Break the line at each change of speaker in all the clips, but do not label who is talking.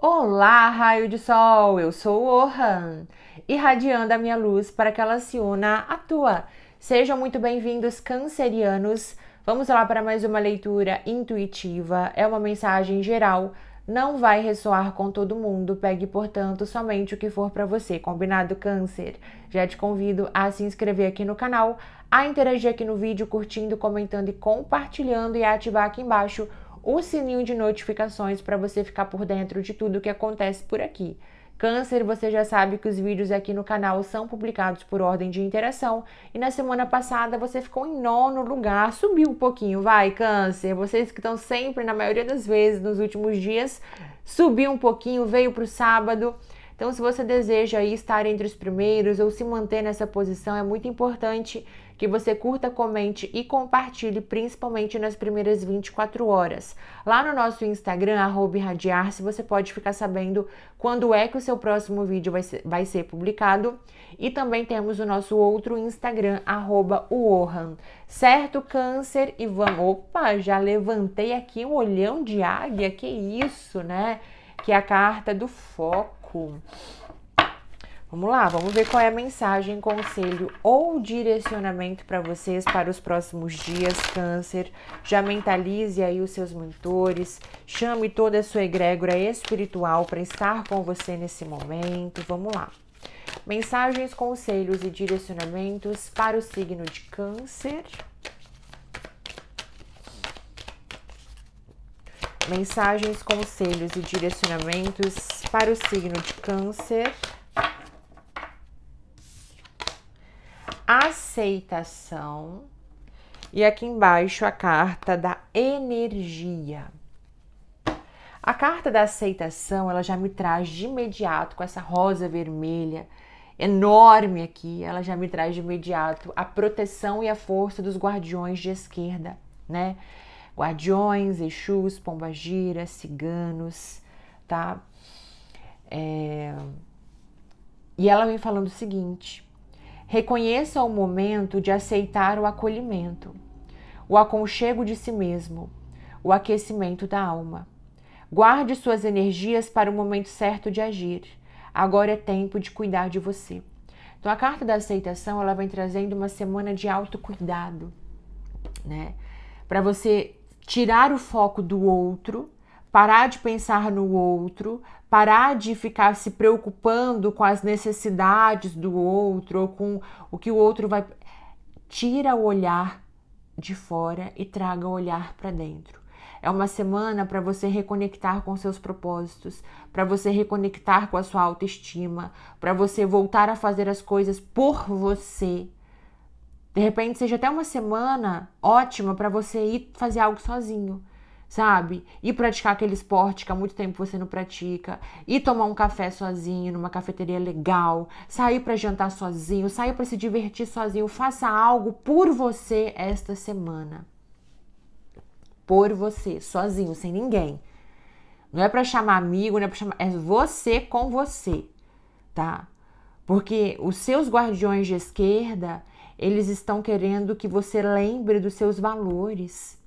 Olá, raio de sol! Eu sou o Ohan, irradiando a minha luz para que ela se una à tua. Sejam muito bem-vindos, cancerianos. Vamos lá para mais uma leitura intuitiva. É uma mensagem geral, não vai ressoar com todo mundo. Pegue, portanto, somente o que for para você. Combinado, Câncer? Já te convido a se inscrever aqui no canal, a interagir aqui no vídeo, curtindo, comentando e compartilhando e a ativar aqui embaixo o sininho de notificações para você ficar por dentro de tudo o que acontece por aqui. Câncer, você já sabe que os vídeos aqui no canal são publicados por ordem de interação. E na semana passada você ficou em nono lugar, subiu um pouquinho, vai, Câncer. Vocês que estão sempre, na maioria das vezes, nos últimos dias, subiu um pouquinho, veio para o sábado. Então, se você deseja estar entre os primeiros ou se manter nessa posição, é muito importante que você curta, comente e compartilhe, principalmente nas primeiras 24 horas. Lá no nosso Instagram, @radiar, se você pode ficar sabendo quando é que o seu próximo vídeo vai ser, vai ser publicado. E também temos o nosso outro Instagram, Wohan. Certo, câncer? E vamos... Opa, já levantei aqui um olhão de águia, que isso, né? Que é a carta do foco. Vamos lá, vamos ver qual é a mensagem, conselho ou direcionamento para vocês para os próximos dias, Câncer. Já mentalize aí os seus mentores, chame toda a sua egrégora espiritual para estar com você nesse momento. Vamos lá. Mensagens, conselhos e direcionamentos para o signo de Câncer. Mensagens, conselhos e direcionamentos para o signo de Câncer. aceitação. E aqui embaixo a carta da energia. A carta da aceitação, ela já me traz de imediato com essa rosa vermelha enorme aqui, ela já me traz de imediato a proteção e a força dos guardiões de esquerda, né? Guardiões, Exus, Pombagira, ciganos, tá? É... E ela vem falando o seguinte: Reconheça o momento de aceitar o acolhimento, o aconchego de si mesmo, o aquecimento da alma. Guarde suas energias para o momento certo de agir. Agora é tempo de cuidar de você. Então a carta da aceitação, ela vem trazendo uma semana de autocuidado, né? Para você tirar o foco do outro parar de pensar no outro, parar de ficar se preocupando com as necessidades do outro ou com o que o outro vai. Tira o olhar de fora e traga o olhar para dentro. É uma semana para você reconectar com seus propósitos, para você reconectar com a sua autoestima, para você voltar a fazer as coisas por você. De repente, seja até uma semana ótima para você ir fazer algo sozinho sabe? E praticar aquele esporte que há muito tempo você não pratica, e tomar um café sozinho numa cafeteria legal, sair para jantar sozinho, sair para se divertir sozinho, faça algo por você esta semana. Por você, sozinho, sem ninguém. Não é para chamar amigo, não é para chamar, é você com você, tá? Porque os seus guardiões de esquerda, eles estão querendo que você lembre dos seus valores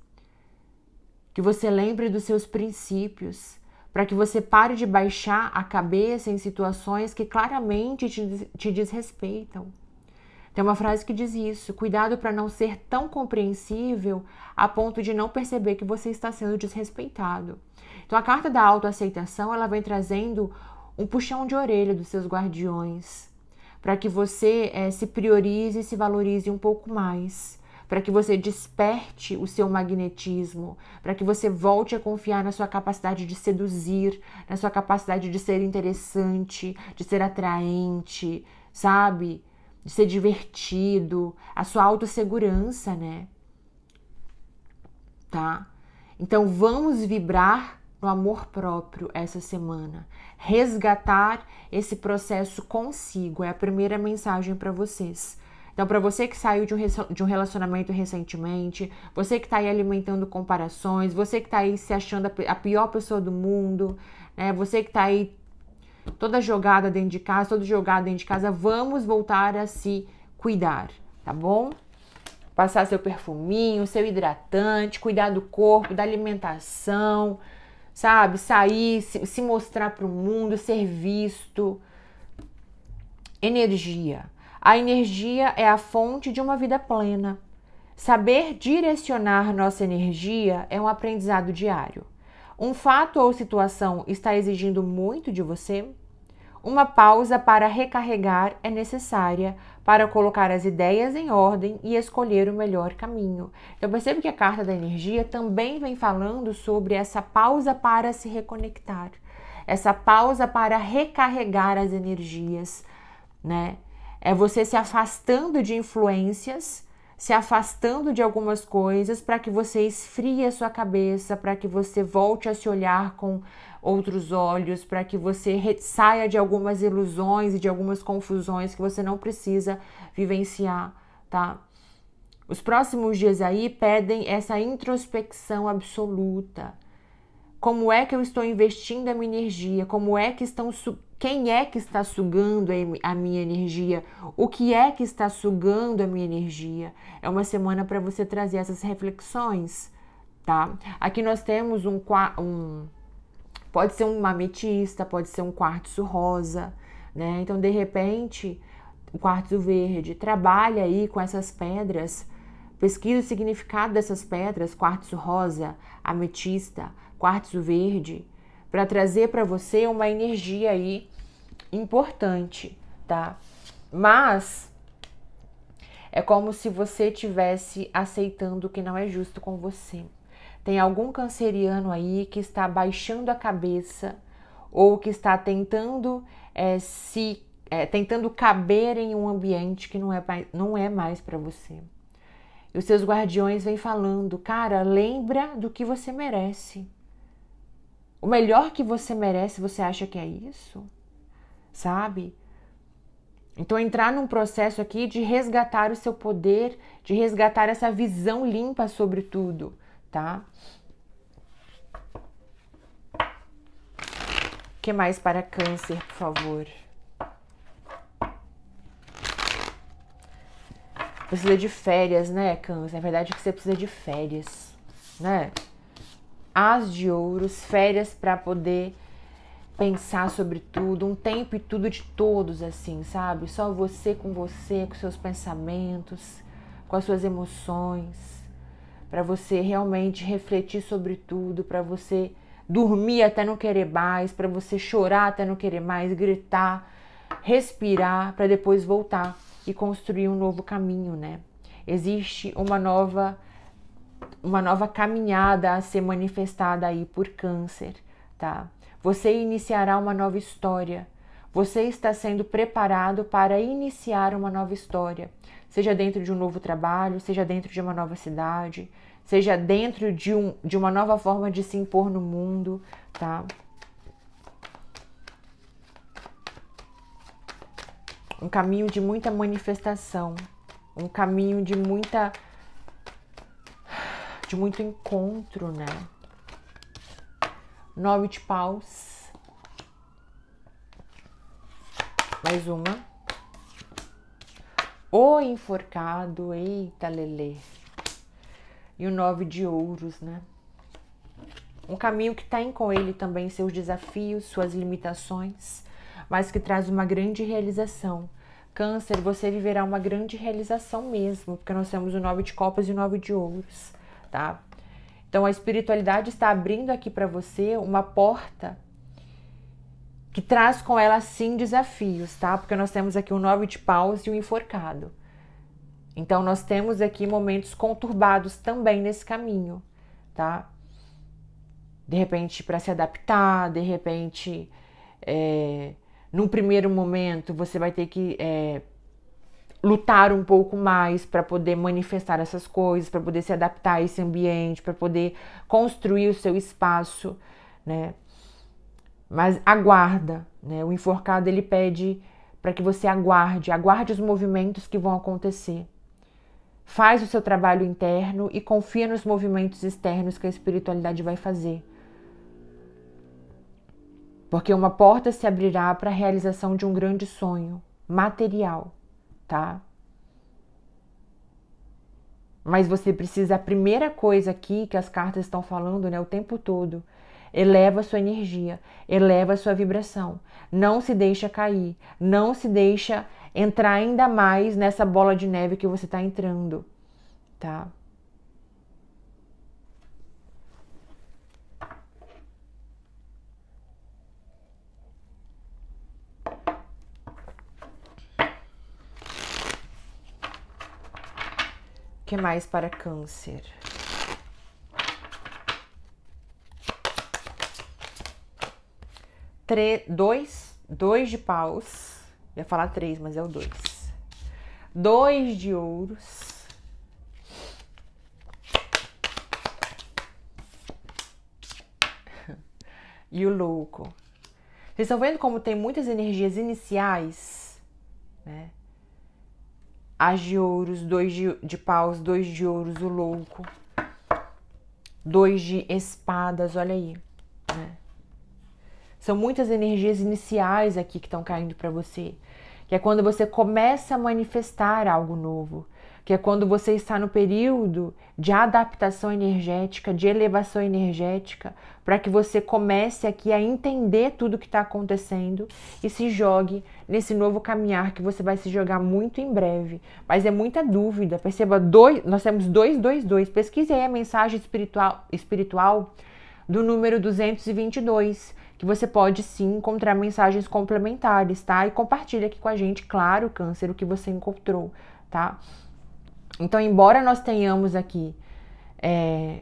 que você lembre dos seus princípios, para que você pare de baixar a cabeça em situações que claramente te, te desrespeitam. Tem uma frase que diz isso: cuidado para não ser tão compreensível a ponto de não perceber que você está sendo desrespeitado. Então, a carta da autoaceitação ela vem trazendo um puxão de orelha dos seus guardiões para que você é, se priorize e se valorize um pouco mais para que você desperte o seu magnetismo, para que você volte a confiar na sua capacidade de seduzir, na sua capacidade de ser interessante, de ser atraente, sabe? De ser divertido, a sua autossegurança, né? Tá? Então vamos vibrar no amor próprio essa semana. Resgatar esse processo consigo é a primeira mensagem para vocês. Então, para você que saiu de um, de um relacionamento recentemente, você que está aí alimentando comparações, você que está aí se achando a pior pessoa do mundo, né? Você que está aí toda jogada dentro de casa, todo jogado dentro de casa, vamos voltar a se cuidar, tá bom? Passar seu perfuminho, seu hidratante, cuidar do corpo, da alimentação, sabe? Sair, se, se mostrar para o mundo, ser visto. Energia, a energia é a fonte de uma vida plena. Saber direcionar nossa energia é um aprendizado diário. Um fato ou situação está exigindo muito de você? Uma pausa para recarregar é necessária para colocar as ideias em ordem e escolher o melhor caminho. Eu percebo que a carta da energia também vem falando sobre essa pausa para se reconectar, essa pausa para recarregar as energias, né? É você se afastando de influências, se afastando de algumas coisas para que você esfrie a sua cabeça, para que você volte a se olhar com outros olhos, para que você saia de algumas ilusões e de algumas confusões que você não precisa vivenciar, tá? Os próximos dias aí pedem essa introspecção absoluta. Como é que eu estou investindo a minha energia? Como é que estão quem é que está sugando a minha energia? O que é que está sugando a minha energia? É uma semana para você trazer essas reflexões, tá? Aqui nós temos um, um pode ser um ametista, pode ser um quartzo rosa, né? Então, de repente, o quartzo verde trabalha aí com essas pedras Pesquisa o significado dessas pedras, quartzo rosa, ametista, quartzo verde, para trazer para você uma energia aí importante, tá? Mas é como se você tivesse aceitando o que não é justo com você. Tem algum canceriano aí que está baixando a cabeça ou que está tentando é, se é, tentando caber em um ambiente que não é, não é mais para você. E os seus guardiões vêm falando, cara, lembra do que você merece. O melhor que você merece, você acha que é isso? sabe? Então, entrar num processo aqui de resgatar o seu poder, de resgatar essa visão limpa sobre tudo, tá? O que mais para Câncer, por favor? Precisa de férias, né, Câncer? Na é verdade, é que você precisa de férias, né? As de ouros, férias para poder pensar sobre tudo, um tempo e tudo de todos, assim, sabe? Só você com você, com seus pensamentos, com as suas emoções, para você realmente refletir sobre tudo, para você dormir até não querer mais, para você chorar até não querer mais, gritar, respirar, para depois voltar e construir um novo caminho, né? Existe uma nova uma nova caminhada a ser manifestada aí por câncer, tá? Você iniciará uma nova história. Você está sendo preparado para iniciar uma nova história, seja dentro de um novo trabalho, seja dentro de uma nova cidade, seja dentro de, um, de uma nova forma de se impor no mundo, tá? Um caminho de muita manifestação, um caminho de muita de muito encontro, né? Norwich paus, Mais uma. O enforcado, eita lelê. E o nove de ouros, né? Um caminho que tem tá com ele também seus desafios, suas limitações, mas que traz uma grande realização. Câncer, você viverá uma grande realização mesmo, porque nós temos o nove de copas e o nove de ouros, tá? Então a espiritualidade está abrindo aqui para você uma porta que traz com ela sim desafios, tá? Porque nós temos aqui o nove de paus e o enforcado. Então nós temos aqui momentos conturbados também nesse caminho, tá? De repente para se adaptar, de repente é, num primeiro momento você vai ter que é, lutar um pouco mais para poder manifestar essas coisas, para poder se adaptar a esse ambiente, para poder construir o seu espaço, né? Mas aguarda, né? O enforcado ele pede para que você aguarde, aguarde os movimentos que vão acontecer. Faz o seu trabalho interno e confia nos movimentos externos que a espiritualidade vai fazer. Porque uma porta se abrirá para a realização de um grande sonho material tá? Mas você precisa, a primeira coisa aqui que as cartas estão falando, né, o tempo todo, eleva a sua energia, eleva a sua vibração. Não se deixa cair, não se deixa entrar ainda mais nessa bola de neve que você está entrando, tá? que mais para câncer? Tre dois, dois de paus. Ia falar três, mas é o dois. Dois de ouros. e o louco. Vocês estão vendo como tem muitas energias iniciais as de ouros, dois de, de paus, dois de ouros, o louco, dois de espadas, olha aí. Né? São muitas energias iniciais aqui que estão caindo para você, que é quando você começa a manifestar algo novo, que é quando você está no período de adaptação energética, de elevação energética, para que você comece aqui a entender tudo o que está acontecendo e se jogue nesse novo caminhar que você vai se jogar muito em breve. Mas é muita dúvida. Perceba, dois, nós temos dois, dois, dois. Pesquise aí a mensagem espiritual, espiritual do número 222 que você pode sim encontrar mensagens complementares, tá? E compartilha aqui com a gente, claro, câncer, o que você encontrou, tá? Então, embora nós tenhamos aqui é,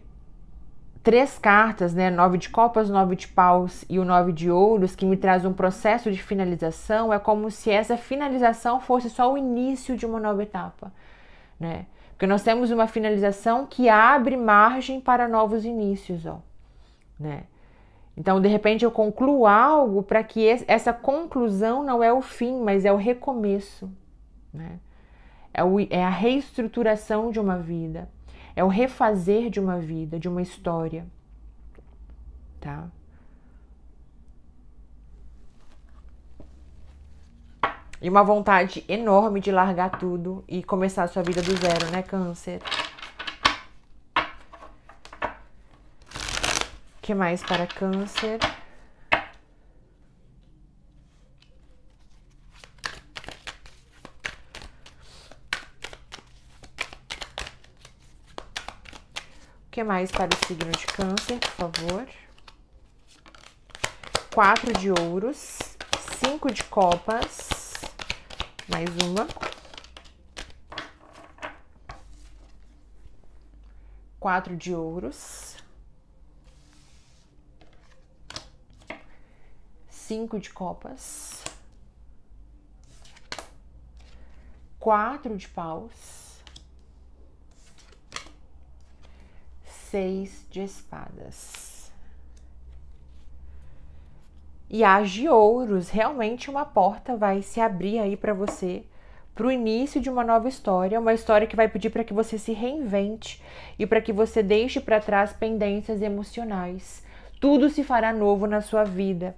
três cartas, né, nove de copas, nove de paus e o nove de ouros, que me traz um processo de finalização, é como se essa finalização fosse só o início de uma nova etapa, né? Porque nós temos uma finalização que abre margem para novos inícios, ó, né? Então, de repente, eu concluo algo para que essa conclusão não é o fim, mas é o recomeço, né? é, o, é a reestruturação de uma vida, é o refazer de uma vida, de uma história, tá? E uma vontade enorme de largar tudo e começar a sua vida do zero, né, Câncer? O que mais para Câncer? que mais para o signo de câncer, por favor? Quatro de ouros, cinco de copas, mais uma. Quatro de ouros. Cinco de copas. Quatro de paus seis de espadas. E as de ouros, realmente uma porta vai se abrir aí para você para o início de uma nova história, uma história que vai pedir para que você se reinvente e para que você deixe para trás pendências emocionais. Tudo se fará novo na sua vida.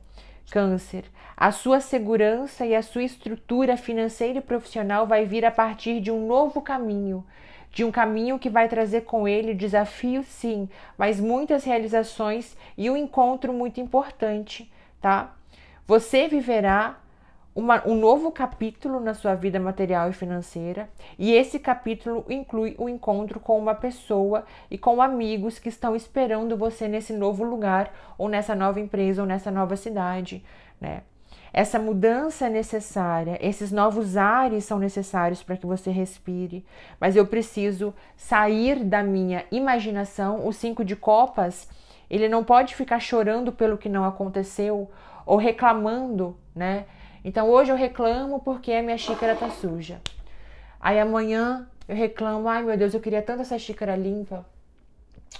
Câncer, a sua segurança e a sua estrutura financeira e profissional vai vir a partir de um novo caminho, de um caminho que vai trazer com ele desafios, sim, mas muitas realizações e um encontro muito importante, tá? Você viverá uma, um novo capítulo na sua vida material e financeira, e esse capítulo inclui o encontro com uma pessoa e com amigos que estão esperando você nesse novo lugar, ou nessa nova empresa, ou nessa nova cidade, né? Essa mudança é necessária, esses novos ares são necessários para que você respire, mas eu preciso sair da minha imaginação. O cinco de copas, ele não pode ficar chorando pelo que não aconteceu ou reclamando, né? Então hoje eu reclamo porque a minha xícara tá suja. Aí amanhã eu reclamo, ai meu Deus, eu queria tanto essa xícara limpa.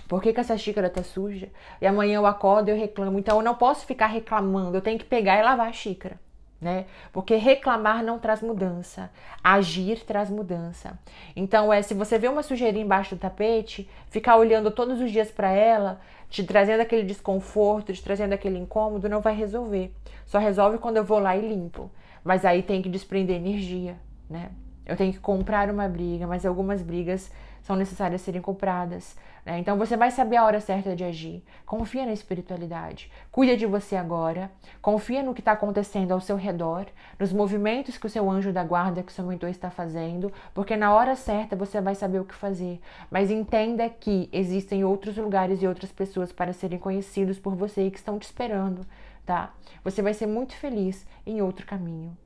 Por que, que, essa xícara tá suja? E amanhã eu acordo e eu reclamo. Então eu não posso ficar reclamando, eu tenho que pegar e lavar a xícara. Né? Porque reclamar não traz mudança, agir traz mudança. Então é se você vê uma sujeira embaixo do tapete, ficar olhando todos os dias para ela, te trazendo aquele desconforto, te trazendo aquele incômodo, não vai resolver. Só resolve quando eu vou lá e limpo. Mas aí tem que desprender energia, né? Eu tenho que comprar uma briga, mas algumas brigas são necessárias serem compradas. Né? Então você vai saber a hora certa de agir. Confia na espiritualidade. Cuida de você agora. Confia no que está acontecendo ao seu redor, nos movimentos que o seu anjo da guarda, que o seu mentor está fazendo, porque na hora certa você vai saber o que fazer. Mas entenda que existem outros lugares e outras pessoas para serem conhecidos por você e que estão te esperando, tá? Você vai ser muito feliz em outro caminho,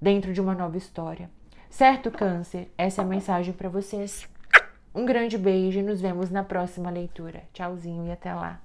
dentro de uma nova história. Certo, Câncer? Essa é a mensagem para vocês. Um grande beijo e nos vemos na próxima leitura. Tchauzinho e até lá.